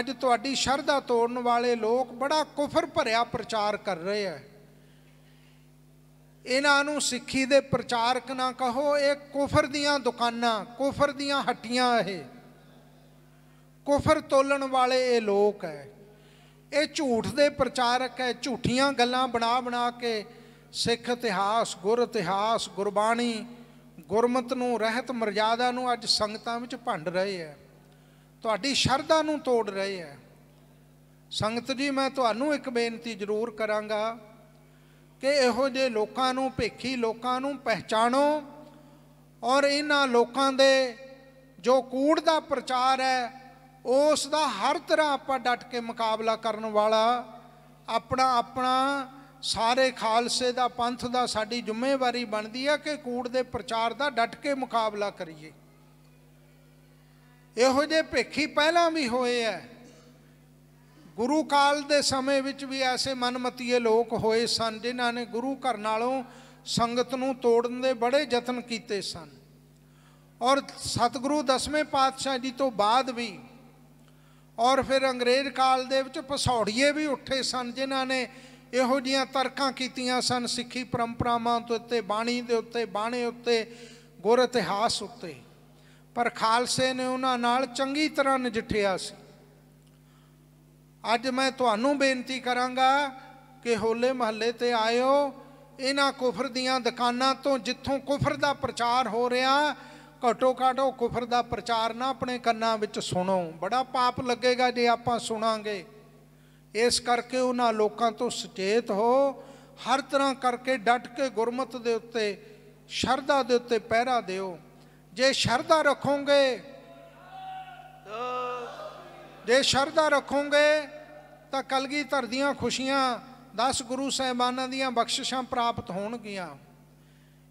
ਅੱਜ ਤੁਹਾਡੀ ਸ਼ਰਧਾ ਤੋੜਨ ਵਾਲੇ ਲੋਕ ਬੜਾ ਕੁਫਰ ਭਰਿਆ ਪ੍ਰਚਾਰ ਕਰ ਰਹੇ ਆ ਇਹਨਾਂ ਨੂੰ ਸਿੱਖੀ ਦੇ ਪ੍ਰਚਾਰਕ ਨਾ ਕਹੋ ਇਹ ਕੁਫਰ ਦੀਆਂ ਦੁਕਾਨਾਂ ਕੁਫਰ ਦੀਆਂ ਹੱਟੀਆਂ ਇਹ ਕੁਫਰ ਤੋਲਣ ਵਾਲੇ ਇਹ ਲੋਕ ਹੈ ਇਹ ਝੂਠ ਦੇ ਪ੍ਰਚਾਰਕ ਹੈ ਝੂਠੀਆਂ ਗੱਲਾਂ ਬਣਾ ਬਣਾ ਕੇ ਸਿੱਖ ਇਤਿਹਾਸ ਗੁਰ ਇਤਿਹਾਸ ਗੁਰਬਾਣੀ ਗੁਰਮਤ ਨੂੰ ਰਹਿਤ ਮਰਜ਼ਾਦਾ ਨੂੰ ਅੱਜ ਸੰਗਤਾਂ ਵਿੱਚ ਭੰਡ ਰਹੇ ਹੈ ਤੁਹਾਡੀ ਸ਼ਰਧਾ ਨੂੰ ਤੋੜ ਰਹੇ ਹੈ ਸੰਗਤ ਜੀ ਮੈਂ ਤੁਹਾਨੂੰ ਇੱਕ ਬੇਨਤੀ ਜ਼ਰੂਰ ਕਰਾਂਗਾ ਕਿ ਇਹੋ ਜਿਹੇ ਲੋਕਾਂ ਨੂੰ ਭੇਖੀ ਲੋਕਾਂ ਨੂੰ ਪਹਿਚਾਣੋ ਔਰ ਇਹਨਾਂ ਲੋਕਾਂ ਦੇ ਜੋ ਕੂੜ ਦਾ ਪ੍ਰਚਾਰ ਹੈ ਉਸ ਦਾ ਹਰ ਤਰ੍ਹਾਂ ਆਪਾਂ ਡਟ ਕੇ ਮੁਕਾਬਲਾ ਕਰਨ ਵਾਲਾ ਆਪਣਾ ਆਪਣਾ ਸਾਰੇ ਖਾਲਸੇ ਦਾ ਪੰਥ ਦਾ ਸਾਡੀ ਜ਼ਿੰਮੇਵਾਰੀ ਬਣਦੀ ਹੈ ਕਿ ਕੂੜ ਦੇ ਪ੍ਰਚਾਰ ਦਾ ਡਟ ਕੇ ਮੁਕਾਬਲਾ ਕਰੀਏ ਇਹੋ ਜਿਹੇ ਭੇਖੀ ਪਹਿਲਾਂ ਵੀ ਹੋਏ ਐ ਗੁਰੂ ਕਾਲ ਦੇ ਸਮੇਂ ਵਿੱਚ ਵੀ ਐਸੇ ਮਨਮਤੀਏ ਲੋਕ ਹੋਏ ਸਨ ਜਿਨ੍ਹਾਂ ਨੇ ਗੁਰੂ ਘਰ ਨਾਲੋਂ ਸੰਗਤ ਨੂੰ ਤੋੜਨ ਦੇ ਬੜੇ ਯਤਨ ਕੀਤੇ ਸਨ ਔਰ ਸਤਿਗੁਰੂ ਦਸਵੇਂ ਪਾਤਸ਼ਾਹ ਜੀ ਤੋਂ ਬਾਅਦ ਵੀ ਔਰ ਫਿਰ ਅੰਗਰੇਜ਼ ਕਾਲ ਦੇ ਵਿੱਚ ਪਸੌੜੀਏ ਵੀ ਉੱਠੇ ਸਨ ਜਿਨ੍ਹਾਂ ਨੇ ਇਹੋ ਜੀਆਂ ਤਰਕਾਂ ਕੀਤੀਆਂ ਸਨ ਸਿੱਖੀ ਪਰੰਪਰਾਵਾਂ ਉੱਤੇ ਬਾਣੀ ਦੇ ਉੱਤੇ ਬਾਣੇ ਉੱਤੇ ਗੁਰ ਇਤਿਹਾਸ ਉੱਤੇ ਪਰ ਖਾਲਸੇ ਨੇ ਉਹਨਾਂ ਨਾਲ ਚੰਗੀ ਤਰ੍ਹਾਂ ਨਜਿੱਠਿਆ ਸੀ ਅੱਜ ਮੈਂ ਤੁਹਾਨੂੰ ਬੇਨਤੀ ਕਰਾਂਗਾ ਕਿ ਹੋਲੇ ਮਹੱਲੇ ਤੇ ਆਇਓ ਇਹਨਾਂ ਕੁਫਰ ਦੀਆਂ ਦੁਕਾਨਾਂ ਤੋਂ ਜਿੱਥੋਂ ਕੁਫਰ ਦਾ ਪ੍ਰਚਾਰ ਹੋ ਰਿਹਾ ਘਟੋ ਘਟੋ ਕੁਫਰ ਦਾ ਪ੍ਰਚਾਰ ਨਾ ਆਪਣੇ ਕੰਨਾਂ ਵਿੱਚ ਸੁਣੋ ਬੜਾ ਪਾਪ ਲੱਗੇਗਾ ਜੇ ਆਪਾਂ ਸੁਣਾਂਗੇ ਇਸ ਕਰਕੇ ਉਹਨਾਂ ਲੋਕਾਂ ਤੋਂ ਸੁਚੇਤ ਹੋ ਹਰ ਤਰ੍ਹਾਂ ਕਰਕੇ ਡਟ ਕੇ ਗੁਰਮਤ ਦੇ ਉੱਤੇ ਸ਼ਰਧਾ ਦੇ ਉੱਤੇ ਪਹਿਰਾ ਦਿਓ ਜੇ ਸ਼ਰਧਾ ਰੱਖੋਗੇ ਜੇ ਸ਼ਰਧਾ ਰੱਖੋਗੇ ਤਾਂ ਕਲਗੀ ਧਰ ਦੀਆਂ ਖੁਸ਼ੀਆਂ 10 ਗੁਰੂ ਸਹਿਬਾਨਾਂ ਦੀਆਂ ਬਖਸ਼ਿਸ਼ਾਂ ਪ੍ਰਾਪਤ ਹੋਣਗੀਆਂ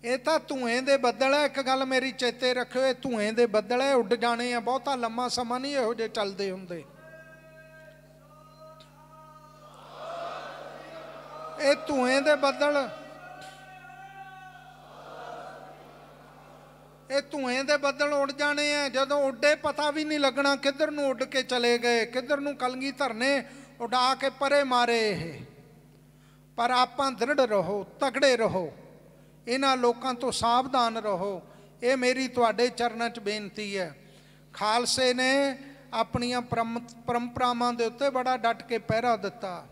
ਇਹ ਤਾਂ ਧੂਏ ਦੇ ਬੱਦਲ ਹੈ ਇੱਕ ਗੱਲ ਮੇਰੀ ਚੇਤੇ ਰੱਖਿਓ ਇਹ ਧੂਏ ਦੇ ਬੱਦਲ ਹੈ ਉੱਡ ਜਾਣੇ ਆ ਬਹੁਤਾ ਲੰਮਾ ਸਮਾਂ ਨਹੀਂ ਇਹੋ ਜੇ ਚੱਲਦੇ ਹੁੰਦੇ ਇਹ ਧੂਏ ਦੇ ਬੱਦਲ ਇਹ ਧੂਏ ਦੇ ਬੱਦਲ ਉੱਡ ਜਾਣੇ ਆ ਜਦੋਂ ਉੱਡੇ ਪਤਾ ਵੀ ਨਹੀਂ ਲੱਗਣਾ ਕਿੱਧਰ ਨੂੰ ਉੱਡ ਕੇ ਚਲੇ ਗਏ ਕਿੱਧਰ ਨੂੰ ਕਲਗੀ ਧਰਨੇ ਉਡਾ ਕੇ ਪਰੇ ਮਾਰੇ ਇਹ ਪਰ ਆਪਾਂ ਦ੍ਰਿੜ ਰਹੋ ਤਗੜੇ ਰਹੋ ਇਹਨਾਂ ਲੋਕਾਂ ਤੋਂ ਸਾਵਧਾਨ ਰਹੋ ਇਹ ਮੇਰੀ ਤੁਹਾਡੇ ਚਰਨਾਂ 'ਚ ਬੇਨਤੀ ਹੈ ਖਾਲਸੇ ਨੇ ਆਪਣੀਆਂ ਪਰੰਪਰਾਵਾਂ ਦੇ ਉੱਤੇ ਬੜਾ ਡਟ ਕੇ ਪਹਿਰਾ ਦਿੱਤਾ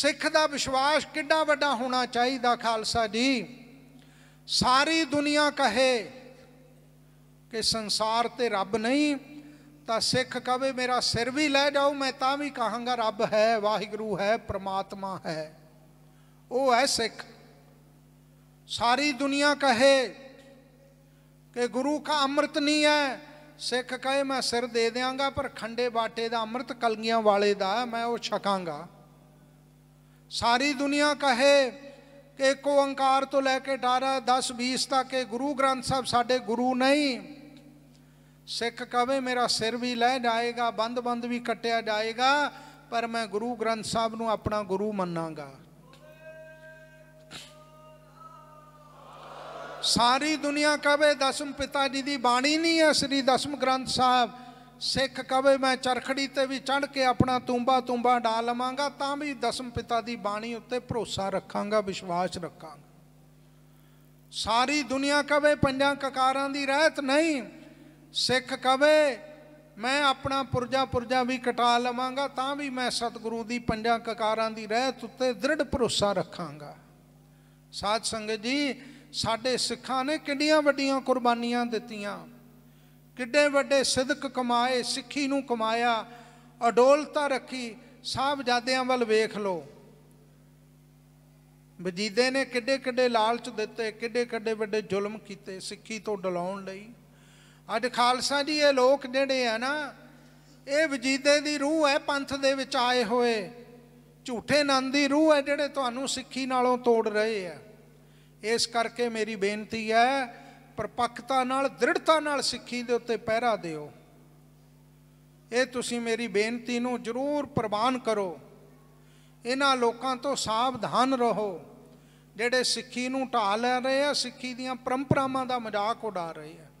ਸਿੱਖ ਦਾ ਵਿਸ਼ਵਾਸ ਕਿੰਨਾ ਵੱਡਾ ਹੋਣਾ ਚਾਹੀਦਾ ਖਾਲਸਾ ਜੀ ਸਾਰੀ ਦੁਨੀਆ ਕਹੇ ਕਿ ਸੰਸਾਰ ਤੇ ਰੱਬ ਨਹੀਂ ਤਾਂ ਸਿੱਖ ਕਵੇ ਮੇਰਾ ਸਿਰ ਵੀ ਲੈ ਜਾਓ ਮੈਂ ਤਾਂ ਵੀ ਕਹਾਂਗਾ ਰੱਬ ਹੈ ਵਾਹਿਗੁਰੂ ਹੈ ਪ੍ਰਮਾਤਮਾ ਹੈ ਉਹ ਹੈ ਸਿੱਖ ਸਾਰੀ ਦੁਨੀਆ ਕਹੇ ਕਿ ਗੁਰੂ ਦਾ ਅੰਮ੍ਰਿਤ ਨਹੀਂ ਹੈ ਸਿੱਖ ਕਹੇ ਮੈਂ ਸਿਰ ਦੇ ਦੇਵਾਂਗਾ ਪਰ ਖੰਡੇ ਬਾਟੇ ਦਾ ਅੰਮ੍ਰਿਤ ਕਲਗੀਆਂ ਵਾਲੇ ਦਾ ਮੈਂ ਉਹ ਛਕਾਂਗਾ ਸਾਰੀ ਦੁਨੀਆ ਕਹੇ ਇੱਕ ਓੰਕਾਰ ਤੋਂ ਲੈ ਕੇ 18 10 20 ਤੱਕ ਇਹ ਗੁਰੂ ਗ੍ਰੰਥ ਸਾਹਿਬ ਸਾਡੇ ਗੁਰੂ ਨਹੀਂ ਸਿੱਖ ਕਵੇ ਮੇਰਾ ਸਿਰ ਵੀ ਲੈ ਜਾਏਗਾ ਬੰਦ-ਬੰਦ ਵੀ ਕੱਟਿਆ ਜਾਏਗਾ ਪਰ ਮੈਂ ਗੁਰੂ ਗ੍ਰੰਥ ਸਾਹਿਬ ਨੂੰ ਆਪਣਾ ਗੁਰੂ ਮੰਨਾਂਗਾ ਸਾਰੀ ਦੁਨੀਆ ਕਵੇ ਦਸਮ ਪਿਤਾ ਜੀ ਦੀ ਬਾਣੀ ਨਹੀਂ ਹੈ ਸ੍ਰੀ ਦਸਮ ਗ੍ਰੰਥ ਸਾਹਿਬ ਸਿੱਖ ਕਵੇ ਮੈਂ ਚਰਖੜੀ ਤੇ ਵੀ ਚੜ ਕੇ ਆਪਣਾ ਤੂੰਬਾ ਤੂੰਬਾ ਡਾ ਲਵਾਂਗਾ ਤਾਂ ਵੀ ਦਸਮ ਪਿਤਾ ਦੀ ਬਾਣੀ ਉੱਤੇ ਭਰੋਸਾ ਰੱਖਾਂਗਾ ਵਿਸ਼ਵਾਸ ਰੱਖਾਂਗਾ ਸਾਰੀ ਦੁਨੀਆ ਕਵੇ ਪੰਜਾਂ ਕਕਾਰਾਂ ਦੀ ਰਹਿਤ ਨਹੀਂ ਸਿੱਖ ਕਵੇ ਮੈਂ ਆਪਣਾ ਪੁਰਜਾ ਪੁਰਜਾ ਵੀ ਕਟਾ ਲਵਾਂਗਾ ਤਾਂ ਵੀ ਮੈਂ ਸਤਿਗੁਰੂ ਦੀ ਪੰਜਾਂ ਕਕਾਰਾਂ ਦੀ ਰਹਿਤ ਉੱਤੇ ਦ੍ਰਿੜ ਭਰੋਸਾ ਰੱਖਾਂਗਾ ਸਾਧ ਸੰਗਤ ਜੀ ਸਾਡੇ ਸਿੱਖਾਂ ਨੇ ਕਿੰਡੀਆਂ ਵੱਡੀਆਂ ਕੁਰਬਾਨੀਆਂ ਦਿੱਤੀਆਂ ਕਿੱਡੇ ਵੱਡੇ ਸਿਦਕ ਕਮਾਏ ਸਿੱਖੀ ਨੂੰ ਕਮਾਇਆ ਅਡੋਲਤਾ ਰੱਖੀ ਜਾਦਿਆਂ ਵੱਲ ਵੇਖ ਲੋ ਵਜੀਦੇ ਨੇ ਕਿੱਡੇ ਕਿੱਡੇ ਲਾਲਚ ਦਿੱਤੇ ਕਿੱਡੇ ਕਿੱਡੇ ਵੱਡੇ ਜ਼ੁਲਮ ਕੀਤੇ ਸਿੱਖੀ ਤੋਂ ਡਲਾਉਣ ਲਈ ਅੱਜ ਖਾਲਸਾ ਜੀ ਇਹ ਲੋਕ ਜਿਹੜੇ ਆ ਨਾ ਇਹ ਵਜੀਦੇ ਦੀ ਰੂਹ ਹੈ ਪੰਥ ਦੇ ਵਿੱਚ ਆਏ ਹੋਏ ਝੂਠੇ ਨੰਦ ਦੀ ਰੂਹ ਹੈ ਜਿਹੜੇ ਤੁਹਾਨੂੰ ਸਿੱਖੀ ਨਾਲੋਂ ਤੋੜ ਰਹੇ ਆ ਇਸ ਕਰਕੇ ਮੇਰੀ ਬੇਨਤੀ ਹੈ ਪਰਪੱਕਤਾ ਨਾਲ ਦ੍ਰਿੜਤਾ ਨਾਲ ਸਿੱਖੀ ਦੇ ਉੱਤੇ ਪਹਿਰਾ ਦਿਓ ਇਹ ਤੁਸੀਂ ਮੇਰੀ ਬੇਨਤੀ ਨੂੰ ਜ਼ਰੂਰ ਪ੍ਰਵਾਨ ਕਰੋ ਇਹਨਾਂ ਲੋਕਾਂ ਤੋਂ ਸਾਵਧਾਨ ਰਹੋ ਜਿਹੜੇ ਸਿੱਖੀ ਨੂੰ ਢਾਲ ਲੈ ਰਹੇ ਆ ਸਿੱਖੀ ਦੀਆਂ ਪਰੰਪਰਾਵਾਂ ਦਾ ਮਜ਼ਾਕ ਉਡਾ ਰਹੇ ਆ